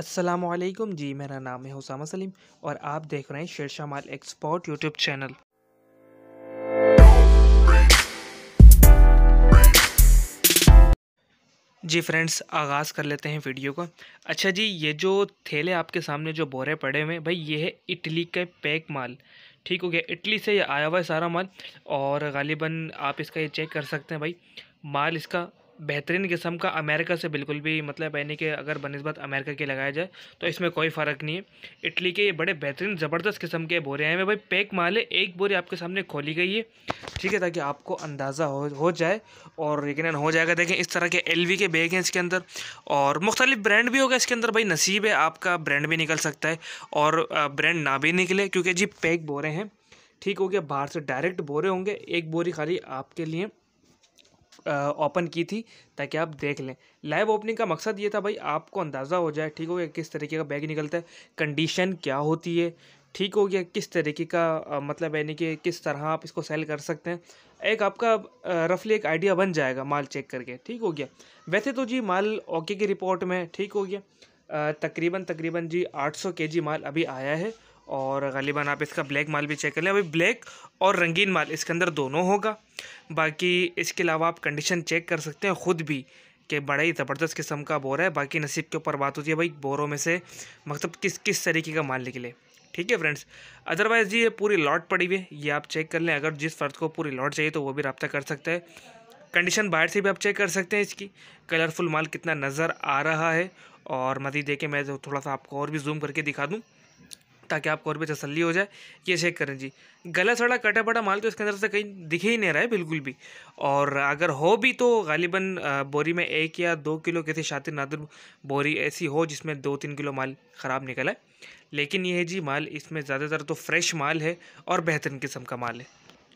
असलकुम जी मेरा नाम है हुसामा सलीम और आप देख रहे हैं शेरशाह माल एक्सपोर्ट यूट्यूब चैनल जी फ्रेंड्स आगाज़ कर लेते हैं वीडियो का अच्छा जी ये जो थैले आपके सामने जो बोरे पड़े हुए हैं भाई ये है इटली के पैक माल ठीक हो गया इटली से ये आया हुआ है सारा माल और गालिबा आप इसका ये चेक कर सकते हैं भाई माल इसका बेहतरीन किस्म का अमेरिका से बिल्कुल भी मतलब यानी कि अगर बनस्बत अमेरिका के लगाया जाए तो इसमें कोई फ़र्क नहीं है इटली के ये बड़े बेहतरीन ज़बरदस्त किस्म के बोरे हैं मैं भाई पैक माले एक बोरी आपके सामने खोली गई है ठीक है ताकि आपको अंदाज़ा हो हो जाए और यकीन हो जाएगा देखें इस तरह के एल के बैग हैं इसके अंदर और मुख्तलिफ ब्रांड भी होगा इसके अंदर भाई नसीब है आपका ब्रांड भी निकल सकता है और ब्रांड ना भी निकले क्योंकि जी पैक बोरे हैं ठीक हो गया बाहर से डायरेक्ट बोरे होंगे एक बोरी खाली आपके लिए ओपन की थी ताकि आप देख लें लाइव ओपनिंग का मकसद ये था भाई आपको अंदाज़ा हो जाए ठीक हो गया किस तरीके का बैग निकलता है कंडीशन क्या होती है ठीक हो गया किस तरीके का मतलब यानी कि किस तरह आप इसको सेल कर सकते हैं एक आपका रफली एक आइडिया बन जाएगा माल चेक करके ठीक हो गया वैसे तो जी माल ओके की रिपोर्ट में ठीक हो गया तकरीबन तकरीबन जी 800 सौ माल अभी आया है और गालिबा आप इसका ब्लैक माल भी चेक कर लें अभी ब्लैक और रंगीन माल इसके अंदर दोनों होगा बाकी इसके अलावा आप कंडीशन चेक कर सकते हैं ख़ुद भी कि बड़ा ही ज़बरदस्त किस्म का बोर है बाकी नसीब के ऊपर बात होती है भाई बोरों में से मतलब किस किस तरीके का माल निकले ठीक है फ्रेंड्स अदरवाइज़ जी ये पूरी लॉट पड़ी हुई है ये आप चेक कर लें अगर जिस फर्द को पूरी लॉट चाहिए तो वो भी रब्ता कर सकता है कंडीशन बाहर से भी आप चेक कर सकते हैं इसकी कलरफुल माल कितना नज़र आ रहा है और मज़ीद देखें मैं थोड़ा सा आपको और भी जूम करके दिखा दूँ ताकि आपको और भी तसली हो जाए ये चेक करें जी गला सड़ा कटा पटा माल तो इसके अंदर से कहीं दिख ही नहीं रहा है बिल्कुल भी और अगर हो भी तो गालिबन बोरी में एक या दो किलो किसी शातिर नादुर बोरी ऐसी हो जिसमें दो तीन किलो माल ख़राब निकला है लेकिन है जी माल इसमें ज़्यादातर तो फ्रेश माल है और बेहतरीन किस्म का माल है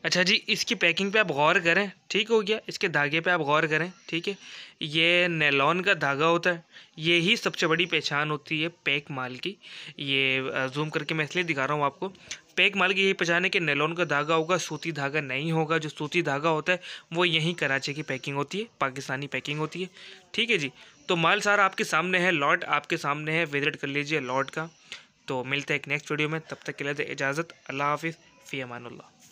अच्छा जी इसकी पैकिंग पे आप गौर करें ठीक हो गया इसके धागे पे आप गौर करें ठीक है ये नैलॉन का धागा होता है ये ही सबसे बड़ी पहचान होती है पैक माल की ये जूम करके मैं इसलिए दिखा रहा हूँ आपको पैक माल की यही पहचान है कि नैलॉन का धागा होगा सूती धागा नहीं होगा जो सूती धागा होता है वो यहीं कराची की पैकिंग होती है पाकिस्तानी पैकिंग होती है ठीक है जी तो माल सारा आपके सामने है लॉट आपके सामने है विजिट कर लीजिए लॉट का तो मिलते हैं एक नेक्स्ट वीडियो में तब तक के लिए इजाज़त अल्लाह हाफिज़ फ़ी अमानुल्ला